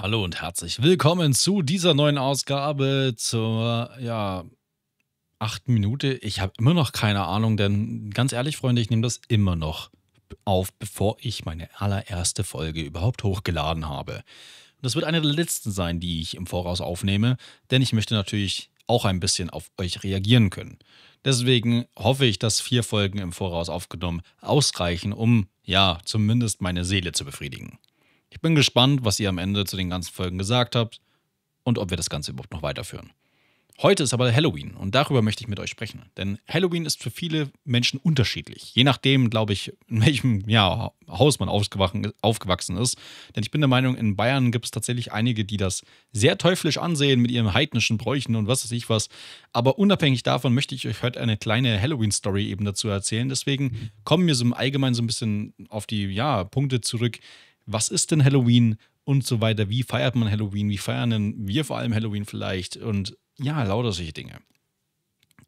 Hallo und herzlich willkommen zu dieser neuen Ausgabe zur, ja, achten Minute. Ich habe immer noch keine Ahnung, denn ganz ehrlich, Freunde, ich nehme das immer noch auf, bevor ich meine allererste Folge überhaupt hochgeladen habe. Und das wird eine der letzten sein, die ich im Voraus aufnehme, denn ich möchte natürlich auch ein bisschen auf euch reagieren können. Deswegen hoffe ich, dass vier Folgen im Voraus aufgenommen ausreichen, um, ja, zumindest meine Seele zu befriedigen. Ich bin gespannt, was ihr am Ende zu den ganzen Folgen gesagt habt und ob wir das Ganze überhaupt noch weiterführen. Heute ist aber Halloween und darüber möchte ich mit euch sprechen. Denn Halloween ist für viele Menschen unterschiedlich. Je nachdem, glaube ich, in welchem ja, Haus man aufgewachsen ist. Denn ich bin der Meinung, in Bayern gibt es tatsächlich einige, die das sehr teuflisch ansehen mit ihren heidnischen Bräuchen und was weiß ich was. Aber unabhängig davon möchte ich euch heute eine kleine Halloween-Story eben dazu erzählen. Deswegen mhm. kommen wir so im Allgemeinen so ein bisschen auf die ja, Punkte zurück, was ist denn Halloween und so weiter, wie feiert man Halloween, wie feiern denn wir vor allem Halloween vielleicht und ja, lauter solche Dinge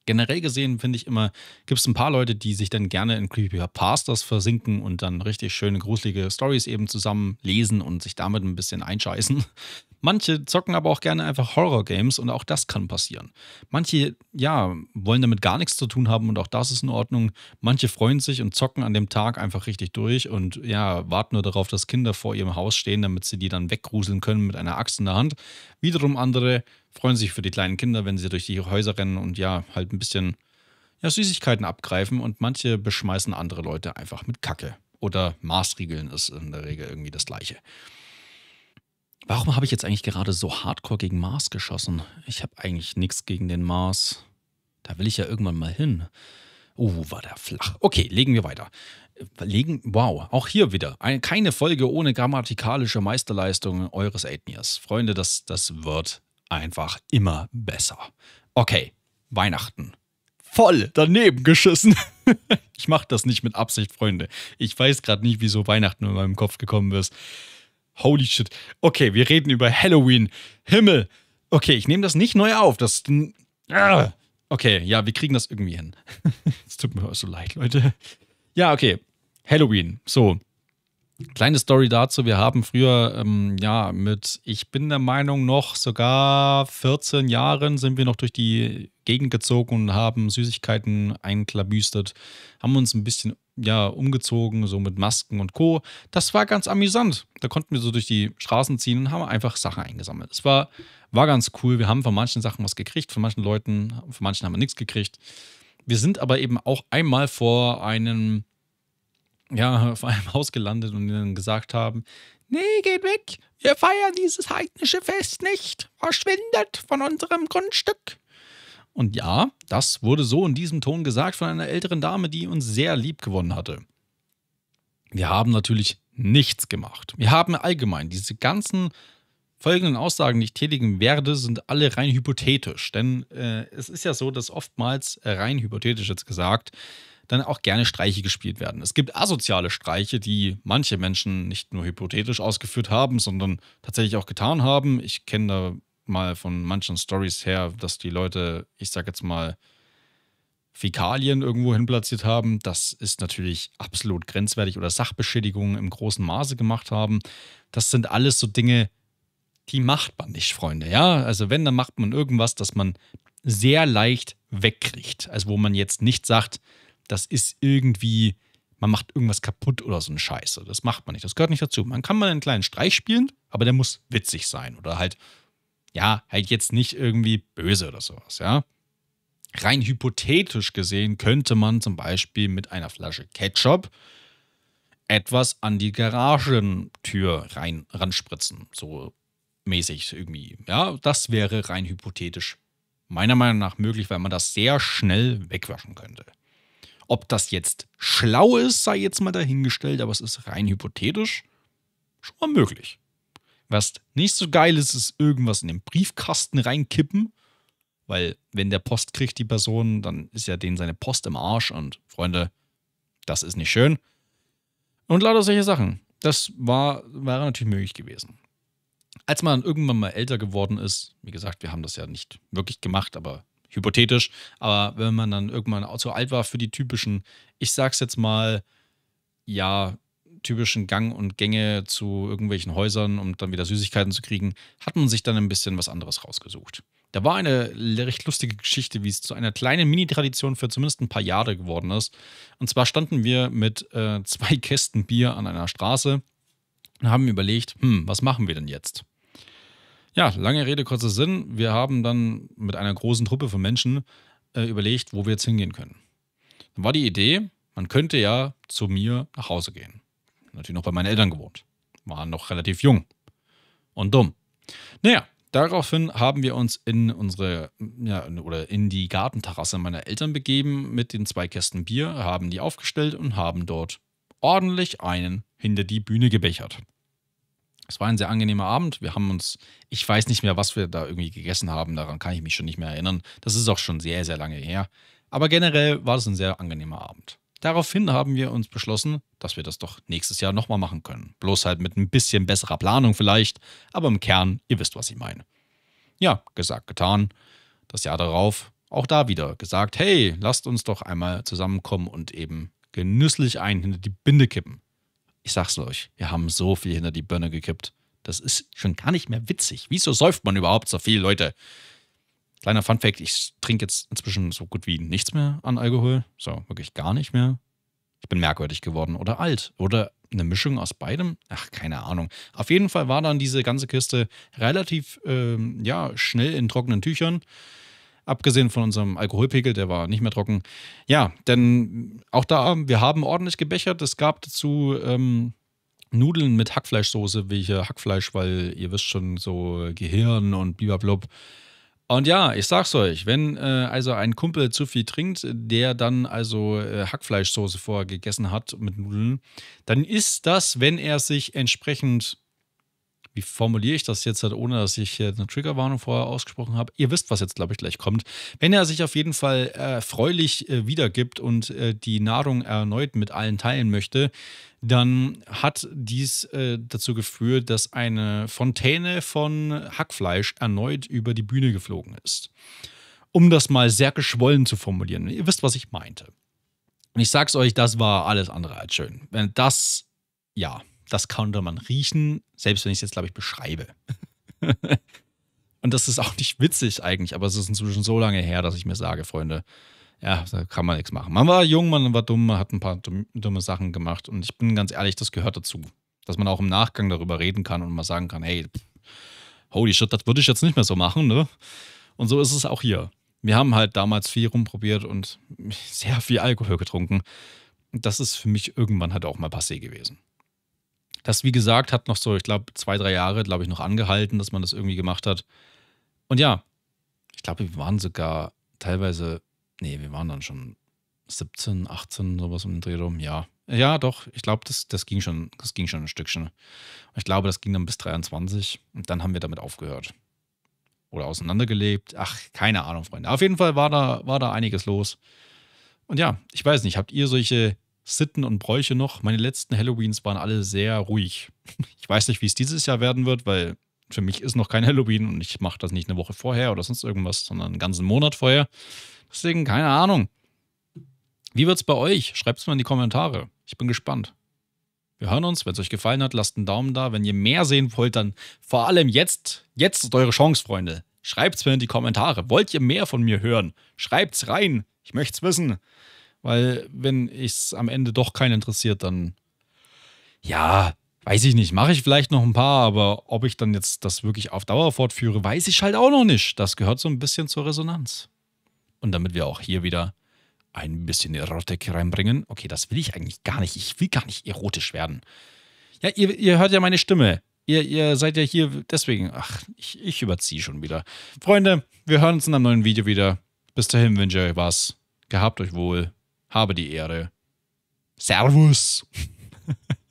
generell gesehen finde ich immer, gibt es ein paar Leute, die sich dann gerne in Creepypastas versinken und dann richtig schöne, gruselige Stories eben zusammen lesen und sich damit ein bisschen einscheißen. Manche zocken aber auch gerne einfach Horror-Games und auch das kann passieren. Manche, ja, wollen damit gar nichts zu tun haben und auch das ist in Ordnung. Manche freuen sich und zocken an dem Tag einfach richtig durch und ja, warten nur darauf, dass Kinder vor ihrem Haus stehen, damit sie die dann weggruseln können mit einer Axt in der Hand. Wiederum andere freuen sich für die kleinen Kinder, wenn sie durch die Häuser rennen und ja, halt ein bisschen ja, Süßigkeiten abgreifen und manche beschmeißen andere Leute einfach mit Kacke. Oder Maßriegeln ist in der Regel irgendwie das gleiche. Warum habe ich jetzt eigentlich gerade so hardcore gegen Mars geschossen? Ich habe eigentlich nichts gegen den Mars. Da will ich ja irgendwann mal hin. Uh, war der flach. Okay, legen wir weiter. Legen, wow, auch hier wieder. Eine, keine Folge ohne grammatikalische Meisterleistung eures Ethnias. Freunde, das, das wird einfach immer besser. Okay, Weihnachten. Voll daneben geschissen. ich mache das nicht mit Absicht, Freunde. Ich weiß gerade nicht, wieso Weihnachten in meinem Kopf gekommen ist. Holy shit. Okay, wir reden über Halloween. Himmel. Okay, ich nehme das nicht neu auf. Das. Ah. Okay, ja, wir kriegen das irgendwie hin. es tut mir auch so leid, Leute. Ja, okay. Halloween. So, Kleine Story dazu, wir haben früher, ähm, ja, mit, ich bin der Meinung, noch sogar 14 Jahren sind wir noch durch die Gegend gezogen und haben Süßigkeiten einklabüstert, haben uns ein bisschen, ja, umgezogen, so mit Masken und Co. Das war ganz amüsant. Da konnten wir so durch die Straßen ziehen und haben einfach Sachen eingesammelt. Es war, war ganz cool. Wir haben von manchen Sachen was gekriegt, von manchen Leuten, von manchen haben wir nichts gekriegt. Wir sind aber eben auch einmal vor einem ja, auf einem Haus gelandet und ihnen gesagt haben, nee, geht weg, wir feiern dieses heidnische Fest nicht, verschwindet von unserem Grundstück. Und ja, das wurde so in diesem Ton gesagt von einer älteren Dame, die uns sehr lieb gewonnen hatte. Wir haben natürlich nichts gemacht. Wir haben allgemein diese ganzen folgenden Aussagen, die ich tätigen werde, sind alle rein hypothetisch. Denn äh, es ist ja so, dass oftmals, äh, rein hypothetisch jetzt gesagt, dann auch gerne Streiche gespielt werden. Es gibt asoziale Streiche, die manche Menschen nicht nur hypothetisch ausgeführt haben, sondern tatsächlich auch getan haben. Ich kenne da mal von manchen Stories her, dass die Leute, ich sage jetzt mal, Fäkalien irgendwo hin platziert haben. Das ist natürlich absolut grenzwertig oder Sachbeschädigungen im großen Maße gemacht haben. Das sind alles so Dinge, die macht man nicht, Freunde. Ja, also wenn, dann macht man irgendwas, das man sehr leicht wegkriegt. Also wo man jetzt nicht sagt, das ist irgendwie, man macht irgendwas kaputt oder so eine Scheiße. Das macht man nicht. Das gehört nicht dazu. Man kann mal einen kleinen Streich spielen, aber der muss witzig sein oder halt, ja, halt jetzt nicht irgendwie böse oder sowas, ja. Rein hypothetisch gesehen könnte man zum Beispiel mit einer Flasche Ketchup etwas an die Garagentür rein ranspritzen, so mäßig irgendwie. Ja, das wäre rein hypothetisch meiner Meinung nach möglich, weil man das sehr schnell wegwaschen könnte. Ob das jetzt schlau ist, sei jetzt mal dahingestellt, aber es ist rein hypothetisch schon mal möglich. Was nicht so geil ist, ist irgendwas in den Briefkasten reinkippen, weil wenn der Post kriegt, die Person, dann ist ja denen seine Post im Arsch und Freunde, das ist nicht schön. Und lauter solche Sachen. Das war, wäre natürlich möglich gewesen. Als man irgendwann mal älter geworden ist, wie gesagt, wir haben das ja nicht wirklich gemacht, aber hypothetisch, aber wenn man dann irgendwann zu alt war für die typischen, ich sag's jetzt mal, ja, typischen Gang und Gänge zu irgendwelchen Häusern, um dann wieder Süßigkeiten zu kriegen, hat man sich dann ein bisschen was anderes rausgesucht. Da war eine recht lustige Geschichte, wie es zu einer kleinen Mini-Tradition für zumindest ein paar Jahre geworden ist. Und zwar standen wir mit äh, zwei Kästen Bier an einer Straße und haben überlegt, hm, was machen wir denn jetzt? Ja, lange Rede, kurzer Sinn. Wir haben dann mit einer großen Truppe von Menschen äh, überlegt, wo wir jetzt hingehen können. Dann war die Idee, man könnte ja zu mir nach Hause gehen. Natürlich noch bei meinen Eltern gewohnt. Waren noch relativ jung und dumm. Naja, daraufhin haben wir uns in unsere, ja, oder in die Gartenterrasse meiner Eltern begeben mit den zwei Kästen Bier, haben die aufgestellt und haben dort ordentlich einen hinter die Bühne gebechert. Es war ein sehr angenehmer Abend. Wir haben uns, ich weiß nicht mehr, was wir da irgendwie gegessen haben, daran kann ich mich schon nicht mehr erinnern. Das ist auch schon sehr, sehr lange her. Aber generell war es ein sehr angenehmer Abend. Daraufhin haben wir uns beschlossen, dass wir das doch nächstes Jahr nochmal machen können. Bloß halt mit ein bisschen besserer Planung vielleicht, aber im Kern, ihr wisst, was ich meine. Ja, gesagt, getan. Das Jahr darauf auch da wieder gesagt, hey, lasst uns doch einmal zusammenkommen und eben genüsslich einen hinter die Binde kippen. Ich sag's euch, wir haben so viel hinter die Birne gekippt. Das ist schon gar nicht mehr witzig. Wieso säuft man überhaupt so viel, Leute? Kleiner Funfact, ich trinke jetzt inzwischen so gut wie nichts mehr an Alkohol. So, wirklich gar nicht mehr. Ich bin merkwürdig geworden oder alt oder eine Mischung aus beidem. Ach, keine Ahnung. Auf jeden Fall war dann diese ganze Kiste relativ, ähm, ja, schnell in trockenen Tüchern abgesehen von unserem Alkoholpegel, der war nicht mehr trocken. Ja, denn auch da, wir haben ordentlich gebechert. Es gab dazu ähm, Nudeln mit Hackfleischsoße, wie welche Hackfleisch, weil ihr wisst schon, so Gehirn und blub. Und ja, ich sag's euch, wenn äh, also ein Kumpel zu viel trinkt, der dann also äh, Hackfleischsoße vorher gegessen hat mit Nudeln, dann ist das, wenn er sich entsprechend wie formuliere ich das jetzt, halt, ohne dass ich eine Triggerwarnung vorher ausgesprochen habe? Ihr wisst, was jetzt, glaube ich, gleich kommt. Wenn er sich auf jeden Fall erfreulich äh, äh, wiedergibt und äh, die Nahrung erneut mit allen teilen möchte, dann hat dies äh, dazu geführt, dass eine Fontäne von Hackfleisch erneut über die Bühne geflogen ist. Um das mal sehr geschwollen zu formulieren. Ihr wisst, was ich meinte. Und ich sag's euch, das war alles andere als schön. Wenn das, ja das konnte man riechen, selbst wenn ich es jetzt, glaube ich, beschreibe. und das ist auch nicht witzig eigentlich, aber es ist inzwischen so lange her, dass ich mir sage, Freunde, ja, da kann man nichts machen. Man war jung, man war dumm, man hat ein paar dumme Sachen gemacht und ich bin ganz ehrlich, das gehört dazu. Dass man auch im Nachgang darüber reden kann und mal sagen kann, hey, holy shit, das würde ich jetzt nicht mehr so machen, ne? Und so ist es auch hier. Wir haben halt damals viel rumprobiert und sehr viel Alkohol getrunken. Das ist für mich irgendwann halt auch mal passé gewesen. Das, wie gesagt, hat noch so, ich glaube, zwei, drei Jahre, glaube ich, noch angehalten, dass man das irgendwie gemacht hat. Und ja, ich glaube, wir waren sogar teilweise, nee, wir waren dann schon 17, 18, sowas um den Dreh rum, ja. Ja, doch, ich glaube, das, das, ging schon, das ging schon ein Stückchen. ich glaube, das ging dann bis 23 und dann haben wir damit aufgehört. Oder auseinandergelebt. Ach, keine Ahnung, Freunde. Auf jeden Fall war da, war da einiges los. Und ja, ich weiß nicht, habt ihr solche Sitten und Bräuche noch. Meine letzten Halloweens waren alle sehr ruhig. Ich weiß nicht, wie es dieses Jahr werden wird, weil für mich ist noch kein Halloween und ich mache das nicht eine Woche vorher oder sonst irgendwas, sondern einen ganzen Monat vorher. Deswegen keine Ahnung. Wie wird es bei euch? Schreibt es mal in die Kommentare. Ich bin gespannt. Wir hören uns. Wenn es euch gefallen hat, lasst einen Daumen da. Wenn ihr mehr sehen wollt, dann vor allem jetzt. Jetzt ist eure Chance, Freunde. Schreibt es mir in die Kommentare. Wollt ihr mehr von mir hören? Schreibt es rein. Ich möchte es wissen. Weil, wenn es am Ende doch keinen interessiert, dann ja, weiß ich nicht. Mache ich vielleicht noch ein paar, aber ob ich dann jetzt das wirklich auf Dauer fortführe, weiß ich halt auch noch nicht. Das gehört so ein bisschen zur Resonanz. Und damit wir auch hier wieder ein bisschen Erotik reinbringen. Okay, das will ich eigentlich gar nicht. Ich will gar nicht erotisch werden. Ja, ihr, ihr hört ja meine Stimme. Ihr, ihr seid ja hier deswegen. Ach, ich, ich überziehe schon wieder. Freunde, wir hören uns in einem neuen Video wieder. Bis dahin wünsche ich euch was. Gehabt euch wohl. Habe die Ehre. Servus.